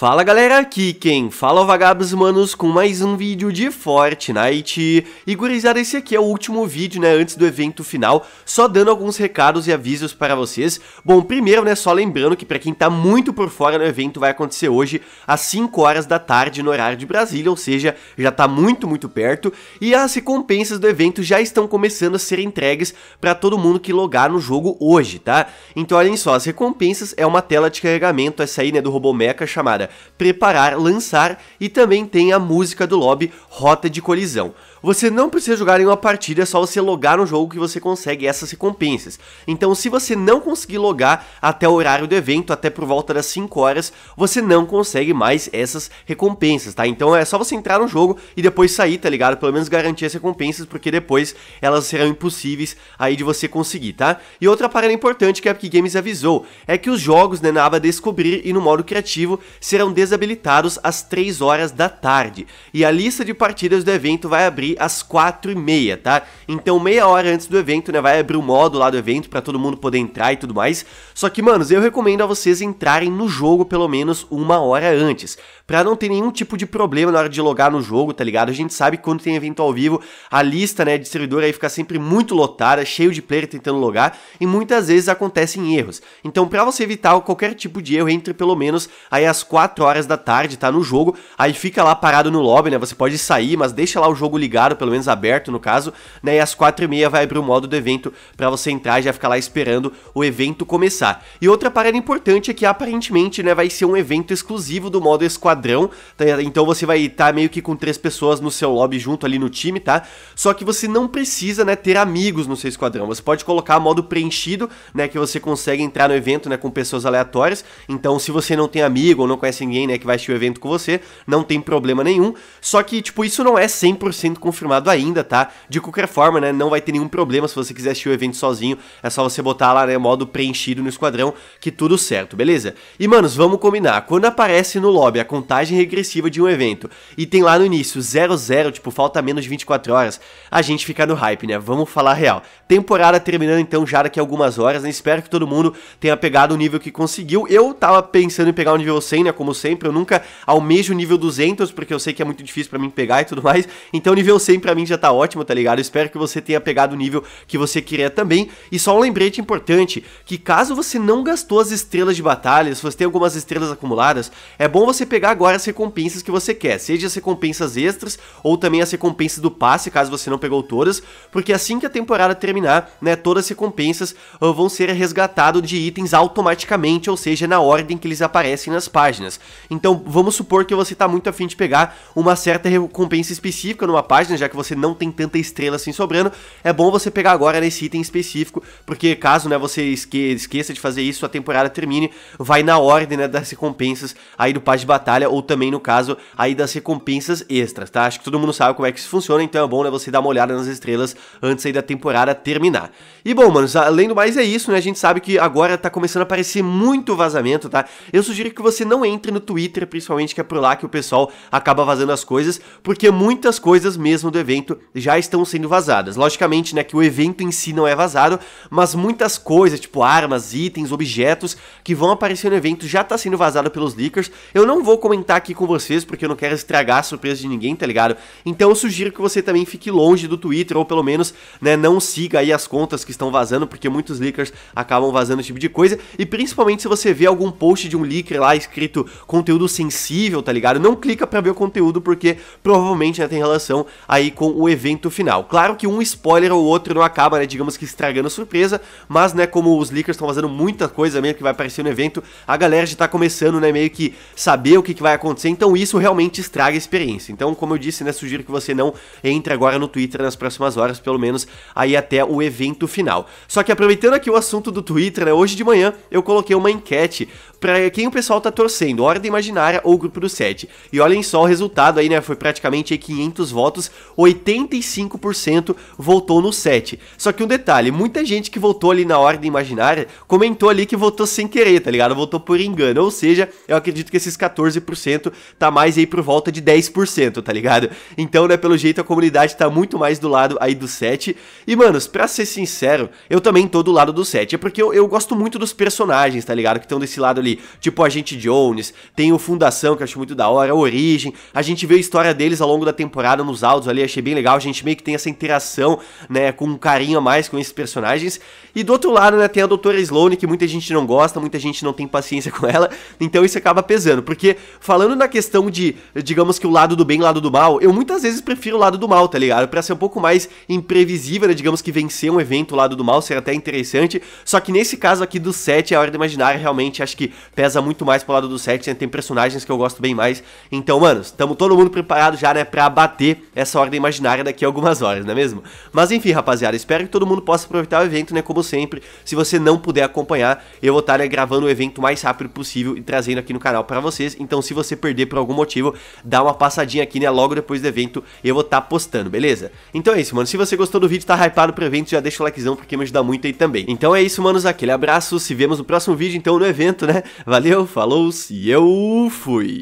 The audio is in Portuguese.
Fala galera, aqui quem fala é vagabos manos com mais um vídeo de Fortnite E gurizada, esse aqui é o último vídeo, né, antes do evento final Só dando alguns recados e avisos para vocês Bom, primeiro, né, só lembrando que para quem tá muito por fora no evento Vai acontecer hoje às 5 horas da tarde no horário de Brasília Ou seja, já tá muito, muito perto E as recompensas do evento já estão começando a ser entregues para todo mundo que logar no jogo hoje, tá? Então olhem só, as recompensas é uma tela de carregamento, essa aí, né, do Robomeca chamada preparar, lançar e também tem a música do lobby Rota de Colisão. Você não precisa jogar em uma partida, é só você logar no jogo que você consegue essas recompensas. Então, se você não conseguir logar até o horário do evento, até por volta das 5 horas, você não consegue mais essas recompensas, tá? Então é só você entrar no jogo e depois sair, tá ligado? Pelo menos garantir as recompensas, porque depois elas serão impossíveis aí de você conseguir, tá? E outra parada importante que a Epic Games avisou é que os jogos né, na aba Descobrir e no modo criativo serão serão desabilitados às 3 horas da tarde. E a lista de partidas do evento vai abrir às 4 e meia, tá? Então, meia hora antes do evento, né? Vai abrir o modo lá do evento para todo mundo poder entrar e tudo mais. Só que, manos, eu recomendo a vocês entrarem no jogo pelo menos uma hora antes. para não ter nenhum tipo de problema na hora de logar no jogo, tá ligado? A gente sabe que quando tem evento ao vivo, a lista, né, de servidor aí fica sempre muito lotada, cheio de player tentando logar, e muitas vezes acontecem erros. Então, pra você evitar qualquer tipo de erro, entre pelo menos aí às 4 4 horas da tarde, tá no jogo, aí fica lá parado no lobby, né? Você pode sair, mas deixa lá o jogo ligado, pelo menos aberto no caso, né? E às 4 e meia vai abrir o modo do evento para você entrar e já ficar lá esperando o evento começar. E outra parada importante é que aparentemente, né, vai ser um evento exclusivo do modo esquadrão, tá? então você vai estar tá meio que com três pessoas no seu lobby junto ali no time, tá? Só que você não precisa, né, ter amigos no seu esquadrão. Você pode colocar modo preenchido, né, que você consegue entrar no evento, né, com pessoas aleatórias. Então, se você não tem amigo ou não conhece conhece ninguém, né, que vai assistir o evento com você, não tem problema nenhum. Só que, tipo, isso não é 100% confirmado ainda, tá? De qualquer forma, né, não vai ter nenhum problema se você quiser assistir o evento sozinho, é só você botar lá, né, modo preenchido no esquadrão, que tudo certo, beleza? E, manos, vamos combinar, quando aparece no lobby a contagem regressiva de um evento e tem lá no início 00, tipo, falta menos de 24 horas, a gente fica no hype, né? Vamos falar real. Temporada terminando então já daqui a algumas horas, né? Espero que todo mundo tenha pegado o nível que conseguiu. Eu tava pensando em pegar o nível 100, né? como sempre. Eu nunca almejo o nível 200, porque eu sei que é muito difícil para mim pegar e tudo mais. Então, nível 100 para mim já tá ótimo, tá ligado? Eu espero que você tenha pegado o nível que você queria também. E só um lembrete importante, que caso você não gastou as estrelas de batalha, se você tem algumas estrelas acumuladas, é bom você pegar agora as recompensas que você quer, seja as recompensas extras ou também as recompensas do passe, caso você não pegou todas, porque assim que a temporada terminar, né, todas as recompensas ah, vão ser resgatadas de itens automaticamente, ou seja, na ordem que eles aparecem nas páginas páginas. Então vamos supor que você está muito afim de pegar uma certa recompensa específica numa página, já que você não tem tanta estrela assim sobrando, é bom você pegar agora nesse item específico, porque caso né, você esque esqueça de fazer isso, a temporada termine, vai na ordem né, das recompensas aí do Paz de Batalha, ou também no caso aí das recompensas extras, tá? Acho que todo mundo sabe como é que isso funciona, então é bom né, você dar uma olhada nas estrelas antes aí da temporada terminar. E bom, manos, além do mais é isso, né? A gente sabe que agora tá começando a aparecer muito vazamento, tá? Eu sugiro que você não entre entre no Twitter, principalmente, que é por lá que o pessoal acaba vazando as coisas, porque muitas coisas mesmo do evento já estão sendo vazadas. Logicamente, né, que o evento em si não é vazado, mas muitas coisas, tipo armas, itens, objetos que vão aparecer no evento já tá sendo vazado pelos leakers. Eu não vou comentar aqui com vocês porque eu não quero estragar a surpresa de ninguém, tá ligado? Então eu sugiro que você também fique longe do Twitter ou pelo menos, né, não siga aí as contas que estão vazando, porque muitos leakers acabam vazando esse tipo de coisa. E principalmente se você vê algum post de um leaker lá escrito conteúdo sensível, tá ligado? Não clica para ver o conteúdo porque provavelmente né, tem relação aí com o evento final. Claro que um spoiler ou outro não acaba, né, digamos que estragando a surpresa, mas né, como os leakers estão fazendo muita coisa mesmo que vai aparecer no evento, a galera já tá começando, né, meio que saber o que, que vai acontecer, então isso realmente estraga a experiência. Então, como eu disse, né, sugiro que você não entre agora no Twitter nas próximas horas, pelo menos aí até o evento final. Só que aproveitando aqui o assunto do Twitter, né, hoje de manhã eu coloquei uma enquete para quem o pessoal tá torcendo ordem Imaginária ou Grupo dos Sete. E olhem só o resultado aí, né? Foi praticamente 500 votos, 85% votou no 7. Só que um detalhe, muita gente que votou ali na ordem Imaginária comentou ali que votou sem querer, tá ligado? Votou por engano, ou seja, eu acredito que esses 14% tá mais aí por volta de 10%, tá ligado? Então, né, pelo jeito a comunidade tá muito mais do lado aí do 7. E, manos, pra ser sincero, eu também tô do lado do 7. É porque eu, eu gosto muito dos personagens, tá ligado? Que estão desse lado ali, tipo a gente Jones, tem o Fundação, que eu acho muito da hora, a Origem. A gente vê a história deles ao longo da temporada nos áudios ali, achei bem legal. A gente meio que tem essa interação, né, com um carinho a mais com esses personagens. E do outro lado, né, tem a Doutora Sloane, que muita gente não gosta, muita gente não tem paciência com ela. Então isso acaba pesando. Porque falando na questão de, digamos que o lado do bem e o lado do mal, eu muitas vezes prefiro o lado do mal, tá ligado? Pra ser um pouco mais imprevisível, né, digamos que vencer um evento, o lado do mal ser até interessante. Só que nesse caso aqui do 7, a Ordem Imaginária realmente acho que pesa muito mais pro lado do 7 Action, né? tem personagens que eu gosto bem mais. Então, mano, estamos todo mundo preparado já, né, pra bater essa ordem imaginária daqui a algumas horas, não é mesmo? Mas enfim, rapaziada, espero que todo mundo possa aproveitar o evento, né, como sempre. Se você não puder acompanhar, eu vou estar né, gravando o evento o mais rápido possível e trazendo aqui no canal pra vocês. Então, se você perder por algum motivo, dá uma passadinha aqui, né, logo depois do evento, eu vou estar postando, beleza? Então é isso, mano. Se você gostou do vídeo, tá hypado pro evento, já deixa o likezão, porque me ajuda muito aí também. Então é isso, manos. Aquele abraço. Se vemos no próximo vídeo, então, no evento, né? Valeu, falou, e eu fui.